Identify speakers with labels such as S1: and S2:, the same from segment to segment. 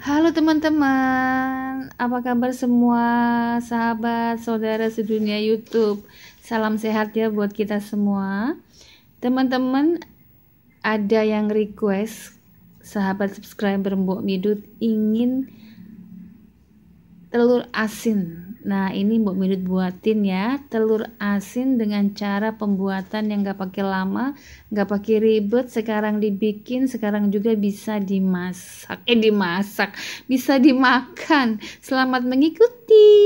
S1: Halo teman-teman, apa kabar semua sahabat saudara sedunia YouTube? Salam sehat ya buat kita semua. Teman-teman, ada yang request sahabat subscriber Mbok Midut ingin telur asin. Nah, ini Mbok Midut buatin ya, telur asin dengan cara pembuatan yang gak pakai lama, gak pakai ribet. Sekarang dibikin, sekarang juga bisa dimasak. Eh, dimasak, bisa dimakan. Selamat mengikuti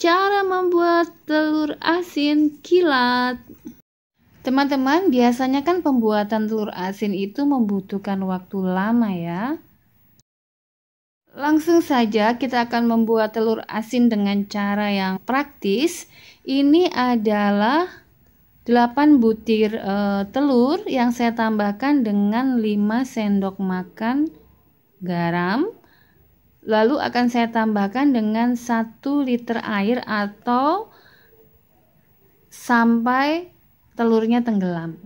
S1: cara membuat telur asin kilat. Teman-teman, biasanya kan pembuatan telur asin itu membutuhkan waktu lama ya. Langsung saja kita akan membuat telur asin dengan cara yang praktis. Ini adalah 8 butir e, telur yang saya tambahkan dengan 5 sendok makan garam. Lalu akan saya tambahkan dengan 1 liter air atau sampai telurnya tenggelam.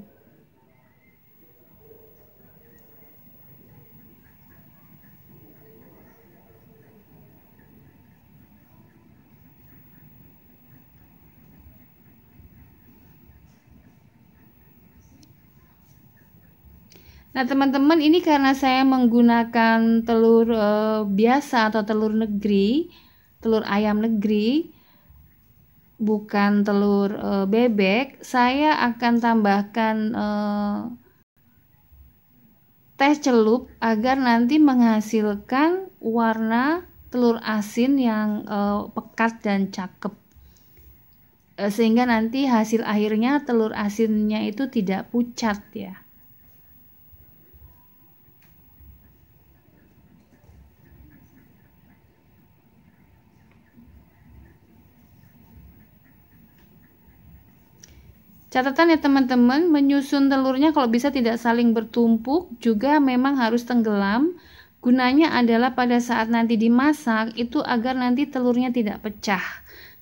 S1: Nah, teman-teman, ini karena saya menggunakan telur e, biasa atau telur negeri, telur ayam negeri, bukan telur e, bebek, saya akan tambahkan e, teh celup agar nanti menghasilkan warna telur asin yang e, pekat dan cakep. E, sehingga nanti hasil akhirnya telur asinnya itu tidak pucat ya. Catatan ya teman-teman, menyusun telurnya kalau bisa tidak saling bertumpuk, juga memang harus tenggelam. Gunanya adalah pada saat nanti dimasak itu agar nanti telurnya tidak pecah.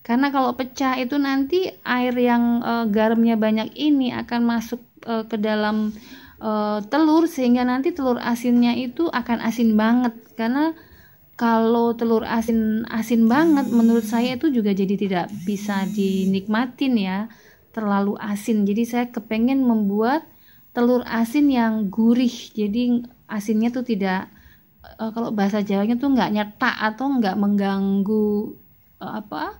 S1: Karena kalau pecah itu nanti air yang e, garamnya banyak ini akan masuk e, ke dalam e, telur sehingga nanti telur asinnya itu akan asin banget. Karena kalau telur asin asin banget menurut saya itu juga jadi tidak bisa dinikmatin ya terlalu asin jadi saya kepengen membuat telur asin yang gurih jadi asinnya tuh tidak uh, kalau bahasa Jawanya tuh nggak nyetak atau nggak mengganggu uh, apa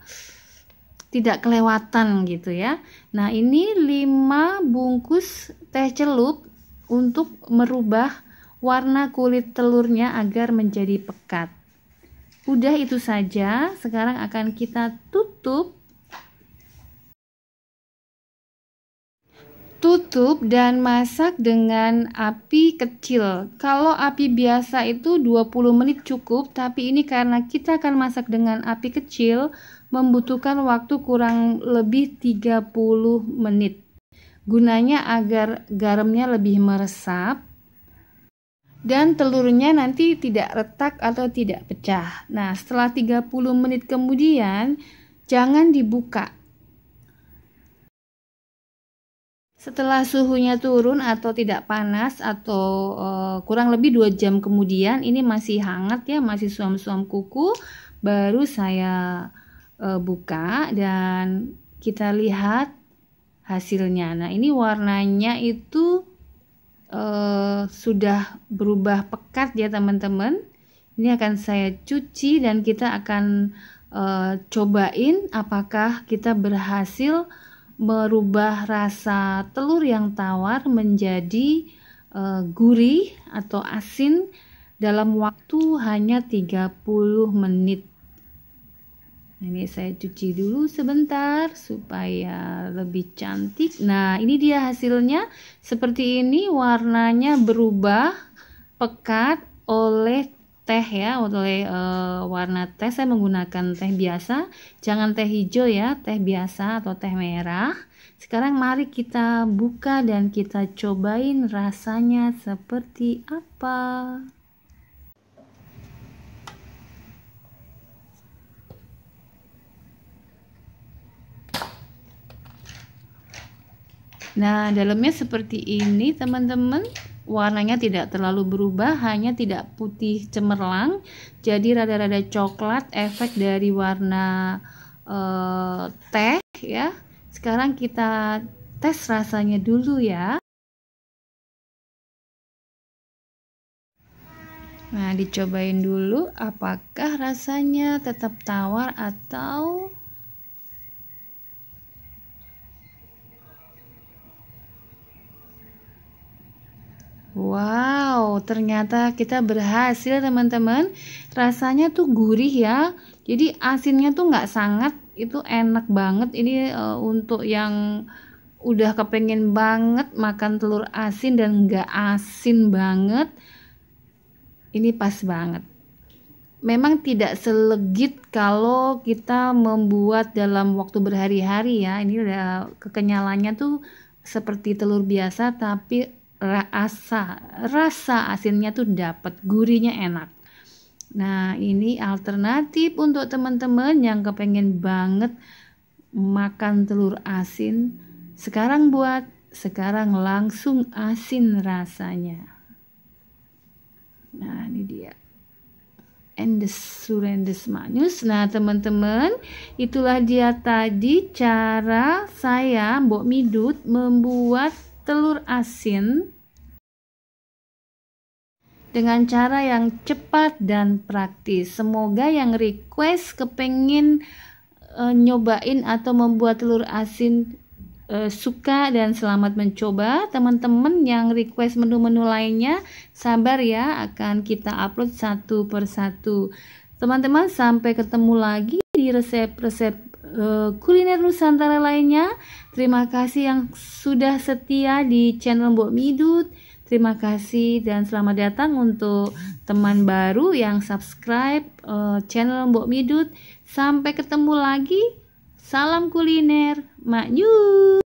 S1: tidak kelewatan gitu ya nah ini 5 bungkus teh celup untuk merubah warna kulit telurnya agar menjadi pekat udah itu saja sekarang akan kita tutup Tutup dan masak dengan api kecil. Kalau api biasa itu 20 menit cukup, tapi ini karena kita akan masak dengan api kecil membutuhkan waktu kurang lebih 30 menit. Gunanya agar garamnya lebih meresap dan telurnya nanti tidak retak atau tidak pecah. Nah, setelah 30 menit kemudian jangan dibuka Setelah suhunya turun atau tidak panas atau uh, kurang lebih 2 jam kemudian ini masih hangat ya, masih suam-suam kuku, baru saya uh, buka dan kita lihat hasilnya. Nah, ini warnanya itu uh, sudah berubah pekat ya, teman-teman. Ini akan saya cuci dan kita akan uh, cobain apakah kita berhasil merubah rasa telur yang tawar menjadi eh, gurih atau asin dalam waktu hanya 30 menit. Ini saya cuci dulu sebentar supaya lebih cantik. Nah, ini dia hasilnya seperti ini warnanya berubah pekat oleh teh ya oleh e, warna teh saya menggunakan teh biasa jangan teh hijau ya teh biasa atau teh merah sekarang mari kita buka dan kita cobain rasanya seperti apa Nah, dalamnya seperti ini, teman-teman warnanya tidak terlalu berubah, hanya tidak putih cemerlang. Jadi rada-rada coklat efek dari warna uh, teh ya. Sekarang kita tes rasanya dulu ya. Nah, dicobain dulu apakah rasanya tetap tawar atau Wow, ternyata kita berhasil teman-teman. Rasanya tuh gurih ya. Jadi asinnya tuh nggak sangat, itu enak banget. Ini uh, untuk yang udah kepengen banget makan telur asin dan nggak asin banget. Ini pas banget. Memang tidak selegit kalau kita membuat dalam waktu berhari-hari ya. Ini udah kekenyalannya tuh seperti telur biasa tapi rasa rasa asinnya tuh dapat gurihnya enak nah ini alternatif untuk teman-teman yang kepengen banget makan telur asin sekarang buat sekarang langsung asin rasanya nah ini dia endes surendes manus. Nah, teman-teman, itulah dia tadi cara saya Mbok Midut membuat telur asin dengan cara yang cepat dan praktis. Semoga yang request kepengen e, nyobain atau membuat telur asin e, suka dan selamat mencoba. Teman-teman yang request menu-menu lainnya, sabar ya, akan kita upload satu persatu. Teman-teman, sampai ketemu lagi di resep-resep Eh, kuliner Nusantara lainnya. Terima kasih yang sudah setia di channel Mbok Midut. Terima kasih dan selamat datang untuk teman baru yang subscribe uh, channel Mbok Midut. Sampai ketemu lagi. Salam kuliner, Maknyus.